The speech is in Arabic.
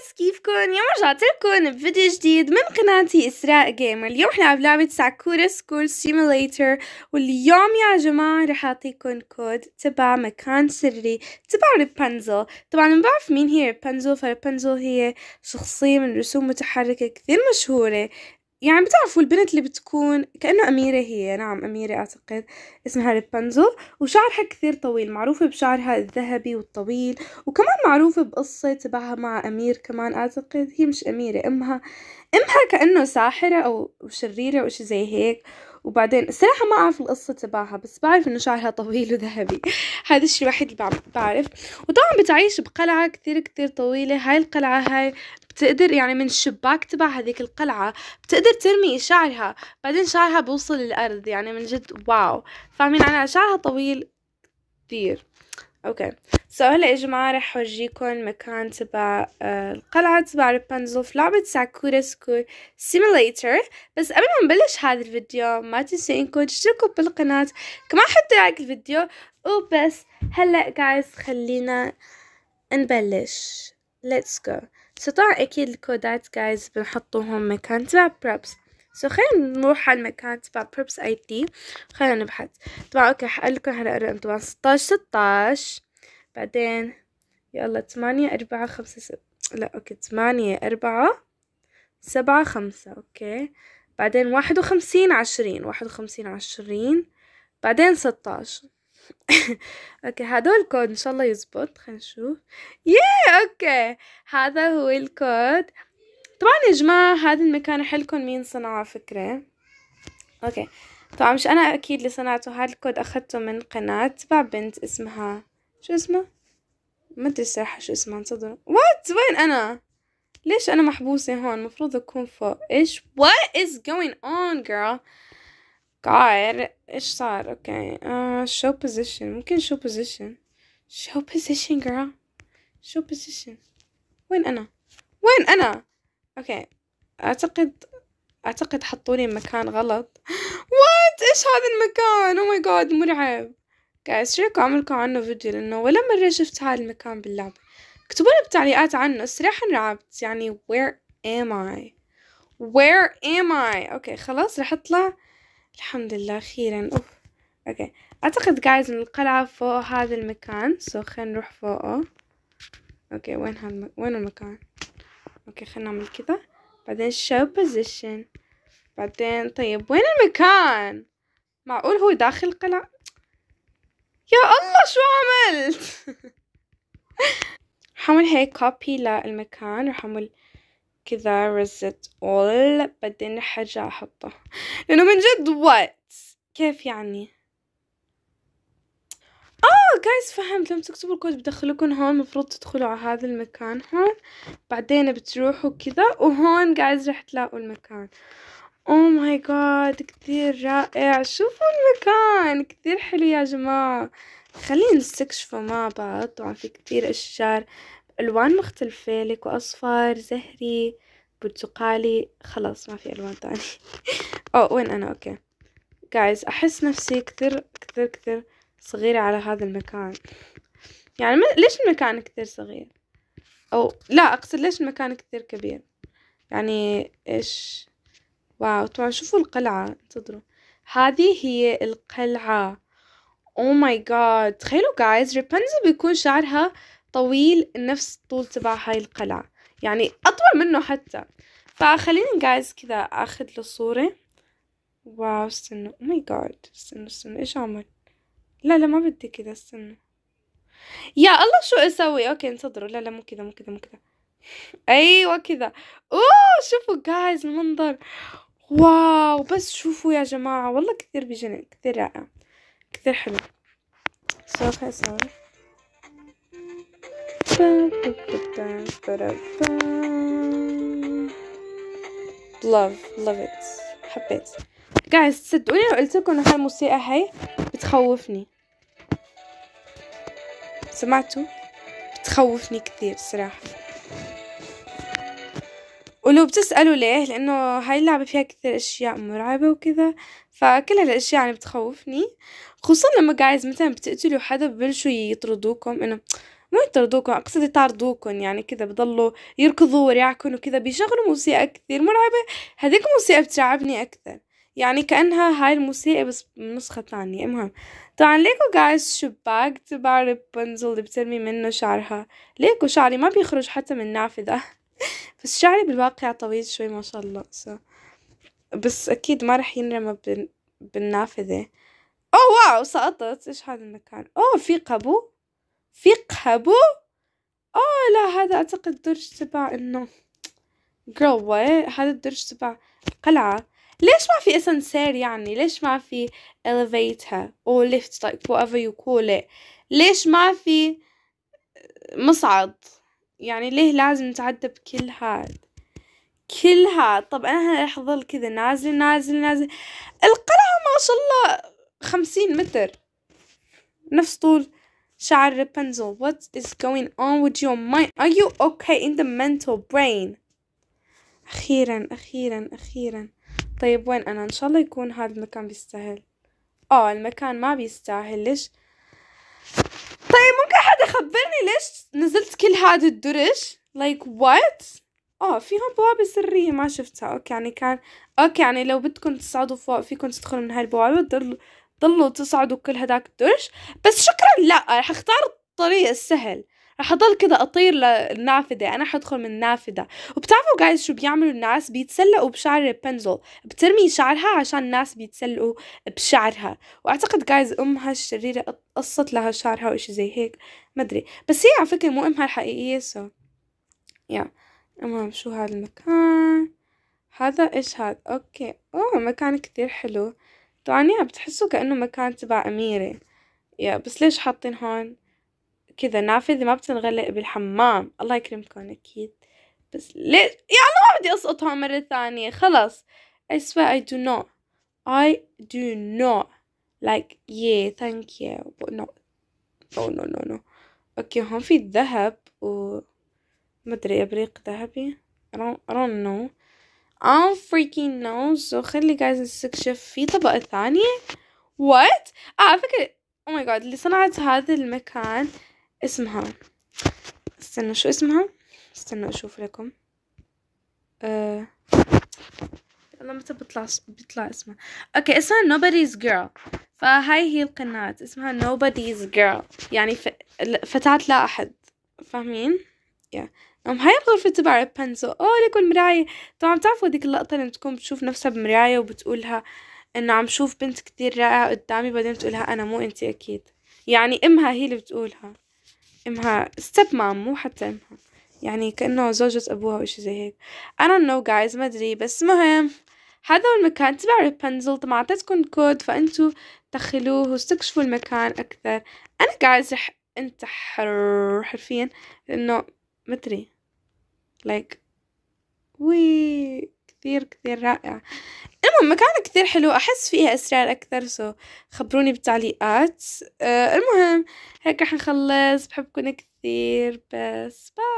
جايز كيفكن يوم رجعت لكم بفيديو جديد من قناتي اسراء جيمر اليوم رح نلعب لعبه ساكورا سكول سيميليتر واليوم يا جماعه رح اعطيكم كود تبع مكان سري تبع ريبانزل طبعا ما بعرف مين هي ريبانزل فريبانزل هي شخصيه من رسوم متحركه كثير مشهوره يعني بتعرفوا البنت اللي بتكون كأنه أميرة هي نعم أميرة أعتقد اسمها ريبانزل وشعرها كثير طويل معروفة بشعرها الذهبي والطويل وكمان معروفة بقصة تبعها مع أمير كمان أعتقد هي مش أميرة أمها أمها كأنه ساحرة أو شريرة أو شي زي هيك وبعدين الصراحة ما أعرف القصة تبعها بس بعرف إنه شعرها طويل وذهبي هذا الشي الوحيد اللي بعرف وطبعا بتعيش بقلعة كثير كثير طويلة هاي القلعة هاي بتقدر يعني من الشباك تبع هذيك القلعة بتقدر ترمي شعرها بعدين شعرها بوصل للأرض يعني من جد واو فاهمين أنا شعرها طويل كتير اوكي سو هلا يا جماعه رح اورجيكم مكان تبع آه، القلعه تبع رابنزل في لعبه ساكورا سكول سيميليتر بس قبل ما نبلش هذا الفيديو ما تنسوا انكم تشتركوا بالقناه كمان حطوا لايك الفيديو وبس هلا جايز خلينا نبلش let's go استطاع أكيد الكودات جايز بنحطوهم مكان تبع props سو خلينا نروح على المكان تبع اي تي خلينا نبحث طبعا اوكي حقلكم هلا الرقم طبعا ستاش ستاش بعدين يلا ثمانية أربعة خمسة سبعة لا اوكي ثمانية أربعة سبعة خمسة اوكي بعدين واحد وخمسين عشرين واحد وخمسين عشرين بعدين ستاش اوكي هذا الكود ان شاء الله يزبط خلينا نشوف ياه اوكي هذا هو الكود طبعا يا جماعه هذا المكان حلكم مين صنعه فكره اوكي طبعا مش انا اكيد اللي صنعته هذا الكود اخذته من قناه تبع بنت اسمها شو اسمها ما ادري صراحة شو اسمها انتظر وات وين انا ليش انا محبوسه هون المفروض اكون فوق ايش وات از going اون جيرل قاعد ايش صار اوكي شو بوزيشن ممكن شو بوزيشن شو بوزيشن جرا شو بوزيشن وين انا وين انا اوكي اعتقد اعتقد حطوني مكان غلط وات ايش هذا المكان او ماي جاد مرعب جايز شو لكم عنه فيديو لانه ولا مره شفت هذا المكان باللعبه اكتبوا لي بالتعليقات عنه صراحه انرعبت يعني وير ام اي وير ام اي اوكي خلاص رح اطلع الحمد لله أخيرا أوف أوكي أعتقد جايز إن القلعة فوق هذا المكان سو خلينا نروح فوقه أوكي وين هالم... وين المكان أوكي خلينا نعمل كذا بعدين show position بعدين طيب وين المكان معقول هو داخل القلعة يا الله شو عملت حمل هيك كوبي للمكان وحمل كذا رزت all بعدين حرجع أحطه لأنه من جد what كيف يعني اه جايز فهمت لما تكتبوا الكود بدخلكم هون المفروض تدخلوا على هذا المكان هون بعدين بتروحوا كذا وهون جايز رح تلاقوا المكان او ماي جاد كثير رائع شوفوا المكان كثير حلو يا جماعة خلينا نستكشفه مع بعض طبعا في كثير اشجار ألوان مختلفة لك أصفر زهري برتقالي خلاص ما في ألوان ثانية أو وين أنا أوكي جايز أحس نفسي كثير كثير كثير صغيرة على هذا المكان يعني ما ليش المكان كثير صغير أو لا أقصد ليش المكان كثير كبير يعني إيش واو طبعا شوفوا القلعة انتظروا هذه هي القلعة او ماي جاد تخيلوا جايز ريبنزل بيكون شعرها طويل نفس الطول تبع هاي القلعة يعني أطول منه حتى فخليني جايز كذا أخذ له صورة واو استنوا oh my جاد استنوا استنوا ايش اعمل لا لا ما بدي كذا استنوا يا الله شو اسوي اوكي انتظروا لا لا مو كذا مو كذا مو كذا ايوه كذا اوه شوفوا جايز المنظر واو بس شوفوا يا جماعة والله كثير بيجنن كثير رائع كثير حلو سوف اسوي love love it حبيت guys صدقوني لو قلتلكم انه هالموسيقى الموسيقى هاي بتخوفني سمعتوا بتخوفني كثير صراحه ولو بتسألوا ليه لأنه هاي اللعبة فيها كثير أشياء مرعبة وكذا فكل هالأشياء يعني بتخوفني خصوصا لما جايز مثلا بتقتلوا حدا ببلشوا يطردوكم إنه ما يطردوكم اقصد يطاردوكم يعني كذا بضلوا يركضوا وراكم وكذا بيشغلوا موسيقى كثير مرعبة هذيك الموسيقى بترعبني أكثر يعني كأنها هاي الموسيقى بس نسخة ثانية المهم طبعا ليكو جايز شباك تبع ريبونزل اللي بترمي منه شعرها ليكو شعري ما بيخرج حتى من نافذة بس شعري بالواقع طويل شوي ما شاء الله so. بس أكيد ما رح ينرمى بالنافذة أوه واو سقطت إيش هذا المكان أوه في قبو فقه بو اه لا هذا اعتقد درج تبع انه جرو واي هذا الدرج تبع القلعة ليش ما في اسانسير يعني ليش ما في elevator او lift like whatever you call it ليش ما في مصعد يعني ليه لازم نتعدى بكل هاد كل هاد طب انا اظل كذا نازل نازل نازل القلعة ما شاء الله خمسين متر نفس طول شعر رابنزل What is going on with your mind? Are you okay in the mental brain? أخيرا أخيرا أخيرا طيب وين أنا إن شاء الله يكون هذا المكان بيستاهل آه المكان ما بيستاهل ليش طيب ممكن حدا يخبرني ليش نزلت كل هذا الدرج like what اه فيهم بوابة سرية ما شفتها اوكي يعني كان اوكي يعني لو بدكم تصعدوا فوق فيكم تدخلوا من هاي البوابة ضلوا تصعدوا كل هداك الدرج بس شكرا لا رح اختار الطريق السهل رح اضل كده اطير للنافذة انا حدخل من النافذة وبتعرفوا جايز شو بيعملوا الناس بيتسلقوا بشعر ريبنزل بترمي شعرها عشان الناس بيتسلقوا بشعرها واعتقد جايز امها الشريرة قصت لها شعرها واشي زي هيك مدري بس هي على فكرة مو امها الحقيقية سو يا المهم شو هذا المكان هذا ايش هذا اوكي اوه مكان كثير حلو طبعا يا بتحسوا كأنه مكان تبع أميرة يا بس ليش حاطين هون كذا نافذة ما بتنغلق بالحمام الله يكرمكم أكيد بس ليش يا الله ما بدي أسقط هون مرة ثانية خلص I swear I do not I do not like yeah thank you but no no no no no اوكي هون في ذهب و مدري ابريق ذهبي I don't, I don't know I'm freaking know so خلي guys نستكشف في طبقة ثانية what اه على فكرة oh my god اللي صنعت هذا المكان اسمها استنوا شو اسمها استنوا اشوف لكم أه... الله متى بيطلع بيطلع اسمها اوكي اسمها nobody's girl فهاي هي القناة اسمها nobody's girl يعني فتاة لا احد فاهمين يا قام هاي الغرفة تبع رابنزل اوه لك المراية طبعا بتعرفوا هديك اللقطة لما تكون بتشوف نفسها بمراية وبتقولها انه عم شوف بنت كتير رائعة قدامي بعدين بتقولها انا مو انت اكيد يعني امها هي اللي بتقولها امها ستيب مام مو حتى امها يعني كأنه زوجة أبوها وشي زي هيك انا نو جايز ما أدري بس مهم هذا هو المكان تبع رابنزل طبعا أعطيتكم كود فأنتوا دخلوه واستكشفوا المكان أكثر أنا جايز رح انتحر حرفيا لأنه متري لايك like. وي كثير كثير رائع المهم مكان كثير حلو أحس فيها إسرار أكثر سو خبروني بالتعليقات أه المهم هيك رح نخلص بحبكم كثير بس باي